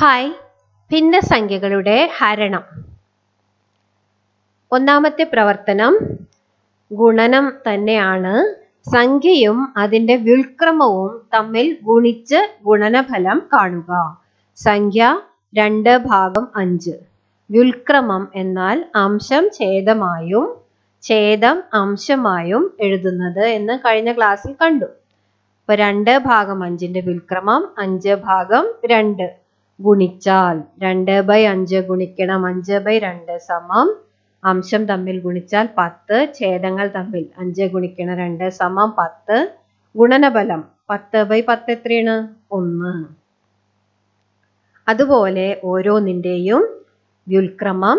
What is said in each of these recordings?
hi സംഖ്യകളുടെ ഹരണം ഒന്നാമത്തെ പ്രവർത്തനം ഗുണനം തന്നെയാണ് സംഖ്യയും അതിന്റെ വ്യുൽക്രമവും തമ്മിൽ ഗുണിച്ച് ഗുണനഫലം കാണുക സംഖ്യ രണ്ട് ഭാഗം അഞ്ച് വ്യുൽക്രമം എന്നാൽ അംശം ഛേദമായും ഛേദം അംശമായും എഴുതുന്നത് എന്ന് കഴിഞ്ഞ ക്ലാസ്സിൽ കണ്ടു അപ്പോൾ രണ്ട് ഭാഗം അഞ്ചിന്റെ വിൽക്രമം അഞ്ച് ഭാഗം രണ്ട് ഗുണിച്ചാൽ രണ്ട് ബൈ അഞ്ച് ഗുണിക്കണം അഞ്ച് ബൈ രണ്ട് സമം അംശം തമ്മിൽ ഗുണിച്ചാൽ പത്ത് ഛേദങ്ങൾ തമ്മിൽ അഞ്ച് ഗുണിക്കണം രണ്ട് സമം പത്ത് ഗുണനഫലം പത്ത് ബൈ പത്ത് എത്രയാണ് ഒന്ന് അതുപോലെ ഓരോന്നിൻ്റെയും വ്യുൽക്രമം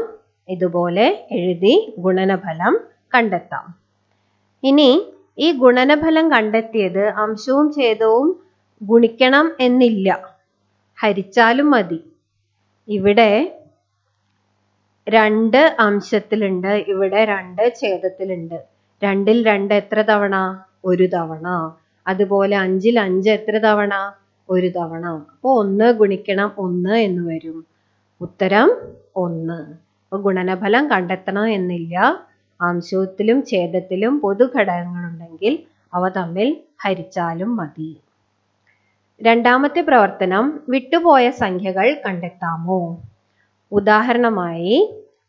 ഇതുപോലെ എഴുതി ഗുണനഫലം കണ്ടെത്താം ഇനി ഈ ഗുണനഫലം കണ്ടെത്തിയത് അംശവും ഛേദവും ഗുണിക്കണം എന്നില്ല ഹരിച്ചാലും മതി ഇവിടെ രണ്ട് അംശത്തിലുണ്ട് ഇവിടെ രണ്ട് ഛേദത്തിലുണ്ട് രണ്ടിൽ രണ്ട് എത്ര തവണ ഒരു തവണ അതുപോലെ അഞ്ചിൽ അഞ്ച് എത്ര തവണ ഒരു തവണ അപ്പോൾ ഒന്ന് ഗുണിക്കണം ഒന്ന് എന്ന് വരും ഉത്തരം ഒന്ന് അപ്പോൾ ഗുണനഫലം കണ്ടെത്തണം എന്നില്ല അംശത്തിലും ഛേദത്തിലും പൊതു അവ തമ്മിൽ ഹരിച്ചാലും മതി രണ്ടാമത്തെ പ്രവർത്തനം വിട്ടുപോയ സംഖ്യകൾ കണ്ടെത്താമോ ഉദാഹരണമായി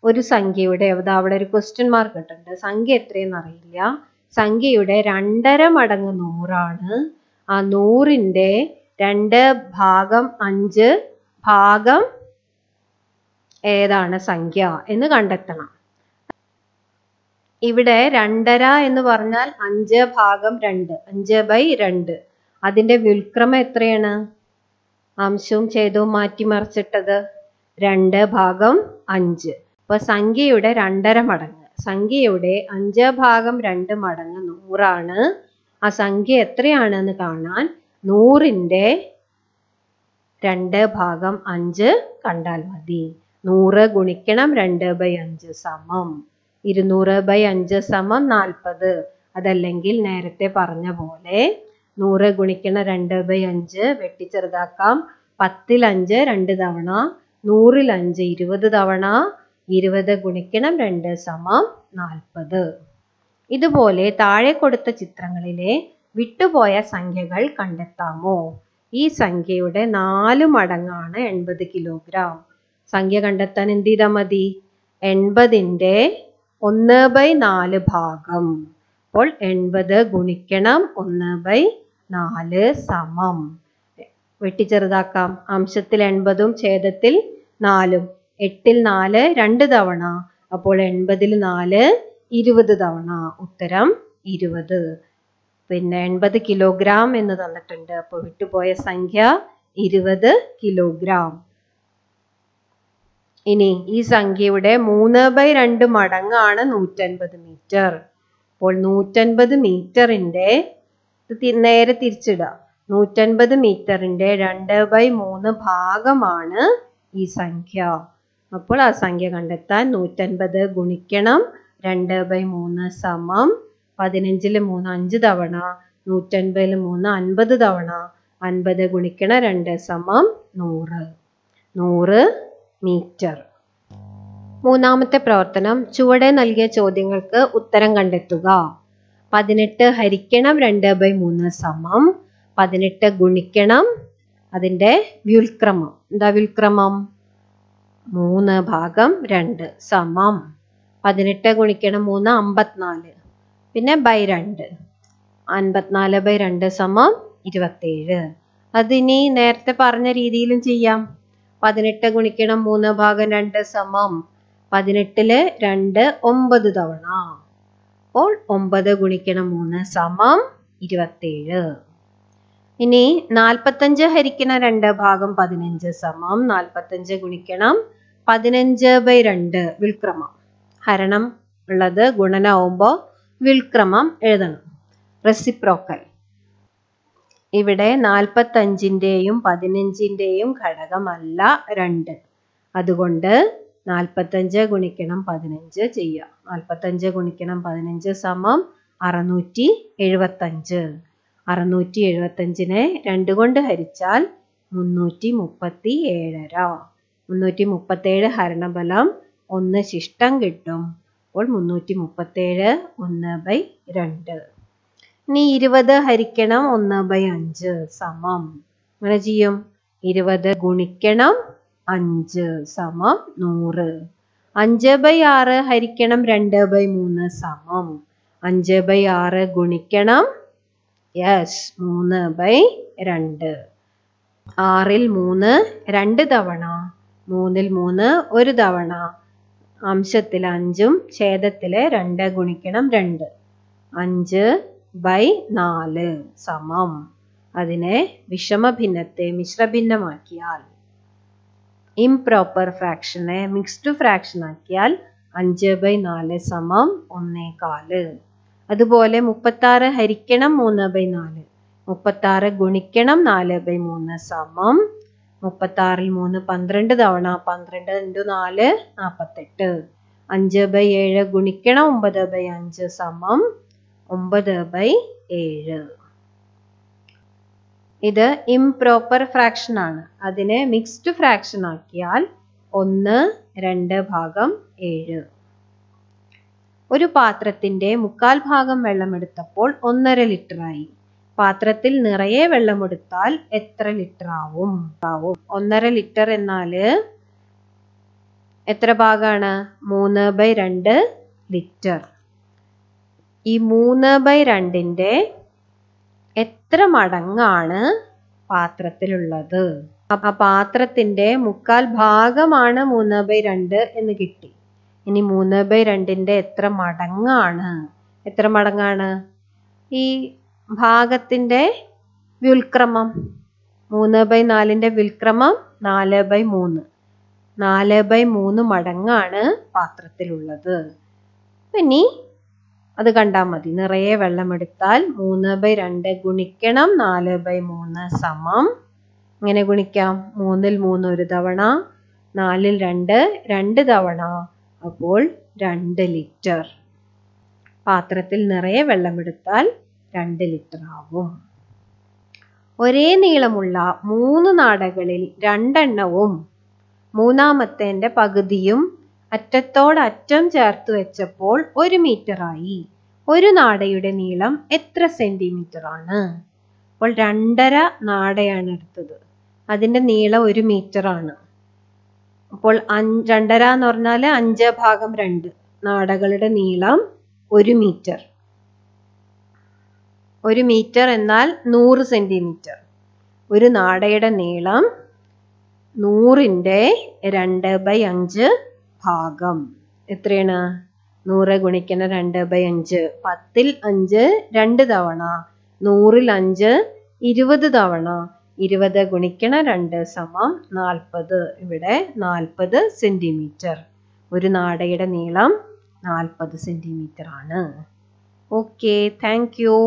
ഒരു സംഖ്യയുടെ അവിടെ ഒരു ക്വസ്റ്റ്യൻ മാർക്ക് ഇട്ടിട്ടുണ്ട് സംഖ്യ എത്രയെന്ന് അറിയില്ല സംഖ്യയുടെ രണ്ടര മടങ്ങ് നൂറാണ് ആ നൂറിൻ്റെ രണ്ട് ഭാഗം അഞ്ച് ഭാഗം ഏതാണ് സംഖ്യ എന്ന് കണ്ടെത്തണം ഇവിടെ രണ്ടര എന്ന് പറഞ്ഞാൽ അഞ്ച് ഭാഗം രണ്ട് അഞ്ച് ബൈ രണ്ട് അതിൻ്റെ വ്യുൽക്രമം എത്രയാണ് അംശവും ഛേദവും മാറ്റി മറിച്ചിട്ടത് രണ്ട് ഭാഗം അഞ്ച് ഇപ്പൊ സംഖ്യയുടെ രണ്ടര മടങ്ങ് സംഖ്യയുടെ അഞ്ച് ഭാഗം രണ്ട് മടങ്ങ് നൂറാണ് ആ സംഖ്യ എത്രയാണെന്ന് കാണാൻ നൂറിൻ്റെ രണ്ട് ഭാഗം അഞ്ച് കണ്ടാൽ മതി നൂറ് ഗുണിക്കണം രണ്ട് ബൈ അഞ്ച് സമം ഇരുന്നൂറ് ബൈ അഞ്ച് സമം നാൽപ്പത് അതല്ലെങ്കിൽ നേരത്തെ പറഞ്ഞ പോലെ നൂറ് ഗുണിക്കണ രണ്ട് ബൈ അഞ്ച് വെട്ടി ചെറുതാക്കാം പത്തിൽ അഞ്ച് രണ്ട് തവണ നൂറിൽ അഞ്ച് ഇരുപത് തവണ ഇരുപത് ഗുണിക്കണം രണ്ട് സമം നാൽപ്പത് ഇതുപോലെ താഴെ കൊടുത്ത ചിത്രങ്ങളിലെ വിട്ടുപോയ സംഖ്യകൾ കണ്ടെത്താമോ ഈ സംഖ്യയുടെ നാല് മടങ്ങാണ് എൺപത് കിലോഗ്രാം സംഖ്യ കണ്ടെത്താൻ എന്ത് ചെയ്താൽ മതി എൺപതിൻ്റെ ഒന്ന് ബൈ നാല് ഭാഗം അപ്പോൾ എൺപത് ഗുണിക്കണം ഒന്ന് ബൈ നാല് സമം വെട്ടി ചെറുതാക്കാം അംശത്തിൽ എൺപതും ഛേദത്തിൽ നാലും എട്ടിൽ നാല് രണ്ട് തവണ അപ്പോൾ എൺപതിൽ നാല് ഇരുപത് തവണ ഉത്തരം ഇരുപത് പിന്നെ എൺപത് കിലോഗ്രാം എന്ന് തന്നിട്ടുണ്ട് അപ്പൊ വിട്ടുപോയ സംഖ്യ ഇരുപത് കിലോഗ്രാം ഇനി ഈ സംഖ്യയുടെ മൂന്ന് ബൈ രണ്ട് മടങ്ങാണ് നൂറ്റൻപത് മീറ്റർ അപ്പോൾ നൂറ്റൻപത് മീറ്ററിന്റെ നേരെ തിരിച്ചിടുക നൂറ്റൻപത് മീറ്ററിന്റെ രണ്ട് ബൈ മൂന്ന് ഭാഗമാണ് ഈ സംഖ്യ അപ്പോൾ ആ സംഖ്യ കണ്ടെത്താൻ നൂറ്റൻപത് ഗുണിക്കണം രണ്ട് ബൈ മൂന്ന് സമം പതിനഞ്ചിൽ മൂന്ന് അഞ്ച് തവണ നൂറ്റൻപതിൽ മൂന്ന് അൻപത് തവണ അൻപത് ഗുണിക്കണം രണ്ട് സമം നൂറ് നൂറ് മീറ്റർ മൂന്നാമത്തെ പ്രവർത്തനം ചുവടെ നൽകിയ ചോദ്യങ്ങൾക്ക് ഉത്തരം കണ്ടെത്തുക പതിനെട്ട് ഹരിക്കണം രണ്ട് ബൈ മൂന്ന് സമം പതിനെട്ട് ഗുണിക്കണം അതിന്റെ വ്യുൽക്രമം എന്താ വ്യുൽക്രമം മൂന്ന് ഭാഗം രണ്ട് സമം പതിനെട്ട് ഗുണിക്കണം മൂന്ന് അമ്പത്തിനാല് പിന്നെ ബൈ രണ്ട് അൻപത്തിനാല് ബൈ രണ്ട് സമം ഇരുപത്തേഴ് അതിനി നേരത്തെ പറഞ്ഞ രീതിയിലും ചെയ്യാം പതിനെട്ട് ഗുണിക്കണം മൂന്ന് ഭാഗം രണ്ട് സമം പതിനെട്ടില് രണ്ട് ഒമ്പത് തവണ അപ്പോൾ ഒമ്പത് ഗുണിക്കണം മൂന്ന് സമം ഇരുപത്തേഴ് ഇനി നാൽപ്പത്തഞ്ച് ഹരിക്കണം രണ്ട് ഭാഗം പതിനഞ്ച് സമം നാൽപ്പത്തഞ്ച് ഗുണിക്കണം പതിനഞ്ച് ബൈ രണ്ട് വിൽക്രമം ഹരണം ഉള്ളത് ഗുണനാവുമ്പോൾ വിൽക്രമം എഴുതണം റെസിപ്രോക്കൽ ഇവിടെ നാൽപ്പത്തഞ്ചിൻ്റെയും പതിനഞ്ചിൻ്റെയും ഘടകമല്ല രണ്ട് അതുകൊണ്ട് നാൽപ്പത്തഞ്ച് ഗുണിക്കണം പതിനഞ്ച് ചെയ്യുക നാൽപ്പത്തഞ്ച് ഗുണിക്കണം പതിനഞ്ച് സമം അറുന്നൂറ്റി എഴുപത്തഞ്ച് അറുന്നൂറ്റി എഴുപത്തഞ്ചിനെ രണ്ട് കൊണ്ട് ഹരിച്ചാൽ മുന്നൂറ്റി മുപ്പത്തി ഏഴര മുന്നൂറ്റി മുപ്പത്തേഴ് ഹരണബലം ഒന്ന് ശിഷ്ടം കിട്ടും അപ്പോൾ മുന്നൂറ്റി മുപ്പത്തേഴ് ഒന്ന് ബൈ രണ്ട് ഇനി ഇരുപത് ഹരിക്കണം ഒന്ന് ബൈ അഞ്ച് സമം അങ്ങനെ ചെയ്യും ഇരുപത് ഗുണിക്കണം അഞ്ച് സമം നൂറ് അഞ്ച് ബൈ ആറ് ഹരിക്കണം രണ്ട് ബൈ മൂന്ന് സമം അഞ്ച് ബൈ ആറ് ഗുണിക്കണം യെസ് മൂന്ന് ബൈ രണ്ട് ആറിൽ മൂന്ന് രണ്ട് തവണ മൂന്നിൽ മൂന്ന് ഒരു തവണ അംശത്തിൽ അഞ്ചും ഛേദത്തിലെ രണ്ട് ഗുണിക്കണം രണ്ട് അഞ്ച് ബൈ നാല് സമം അതിനെ വിഷമ വിഷമഭിന്നത്തെ മിശ്രഭിന്നമാക്കിയാൽ ഇംപ്രോപ്പർ ഫ്രാക്ഷനെ മിക്സ്ഡ് ഫ്രാക്ഷൻ ആക്കിയാൽ അഞ്ച് ബൈ നാല് സമം ഒന്നേകാല് അതുപോലെ മുപ്പത്താറ് ഹരിക്കണം മൂന്ന് ബൈ നാല് മുപ്പത്താറ് ഗുണിക്കണം നാല് ബൈ മൂന്ന് സമം മുപ്പത്താറിൽ മൂന്ന് പന്ത്രണ്ട് തവണ പന്ത്രണ്ട് ഇൻറ്റു നാല് നാൽപ്പത്തെട്ട് അഞ്ച് ബൈ ഏഴ് ഗുണിക്കണം ഒമ്പത് ബൈ അഞ്ച് സമം ഒമ്പത് ബൈ ഏഴ് ഇത് ഇംപ്രോപ്പർ ഫ്രാക്ഷൻ ആണ് അതിനെ മിക്സ്ഡ് ഫ്രാക്ഷൻ ആക്കിയാൽ ഒന്ന് രണ്ട് ഭാഗം ഏഴ് ഒരു പാത്രത്തിന്റെ മുക്കാൽ ഭാഗം വെള്ളമെടുത്തപ്പോൾ ഒന്നര ലിറ്ററായി പാത്രത്തിൽ നിറയെ വെള്ളമെടുത്താൽ എത്ര ലിറ്റർ ആവും ആവും ഒന്നര ലിറ്റർ എന്നാല് എത്ര ഭാഗമാണ് മൂന്ന് ബൈ രണ്ട് ലിറ്റർ ഈ മൂന്ന് ബൈ രണ്ടിന്റെ എത്ര മടങ്ങാണ് പാത്രത്തിലുള്ളത് ആ പാത്രത്തിന്റെ മുക്കാൽ ഭാഗമാണ് മൂന്ന് ബൈ രണ്ട് എന്ന് കിട്ടി ഇനി മൂന്ന് ബൈ രണ്ടിന്റെ എത്ര മടങ്ങാണ് എത്ര മടങ്ങാണ് ഈ ഭാഗത്തിന്റെ വ്യുൽക്രമം മൂന്ന് ബൈ നാലിന്റെ വ്യുൽക്രമം നാല് ബൈ മൂന്ന് നാല് ബൈ മൂന്ന് മടങ്ങാണ് പാത്രത്തിലുള്ളത് ഇനി അത് കണ്ടാൽ മതി നിറയെ എടുത്താൽ മൂന്ന് ബൈ രണ്ട് ഗുണിക്കണം നാല് ബൈ മൂന്ന് സമം ഇങ്ങനെ ഗുണിക്കാം മൂന്നിൽ മൂന്ന് ഒരു തവണ നാലിൽ രണ്ട് രണ്ട് തവണ അപ്പോൾ രണ്ട് ലിറ്റർ പാത്രത്തിൽ നിറയെ വെള്ളം എടുത്താൽ രണ്ട് ലിറ്റർ ആവും ഒരേ നീളമുള്ള മൂന്ന് നാടകളിൽ രണ്ടെണ്ണവും മൂന്നാമത്തേൻ്റെ പകുതിയും അറ്റത്തോടറ്റം ചേർത്ത് വെച്ചപ്പോൾ ഒരു മീറ്ററായി ഒരു നാടയുടെ നീളം എത്ര സെന്റിമീറ്റർ ആണ് അപ്പോൾ രണ്ടര നാടയാണ് എടുത്തത് അതിൻ്റെ നീളം ഒരു മീറ്റർ ആണ് അപ്പോൾ രണ്ടര എന്ന് പറഞ്ഞാൽ അഞ്ച് ഭാഗം രണ്ട് നാടകളുടെ നീളം ഒരു മീറ്റർ ഒരു മീറ്റർ എന്നാൽ നൂറ് സെന്റിമീറ്റർ ഒരു നാടയുടെ നീളം നൂറിൻ്റെ രണ്ട് ബൈ അഞ്ച് ഭാഗം എത്രയാണ് നൂറ് ഗുണിക്കണ രണ്ട് ബൈ അഞ്ച് പത്തിൽ അഞ്ച് രണ്ട് തവണ നൂറിൽ അഞ്ച് ഇരുപത് തവണ ഇരുപത് ഗുണിക്കണ രണ്ട് സമം നാൽപ്പത് ഇവിടെ നാൽപ്പത് സെന്റിമീറ്റർ ഒരു നാടയുടെ നീളം നാൽപ്പത് സെന്റിമീറ്റർ ആണ് ഓക്കെ താങ്ക് യു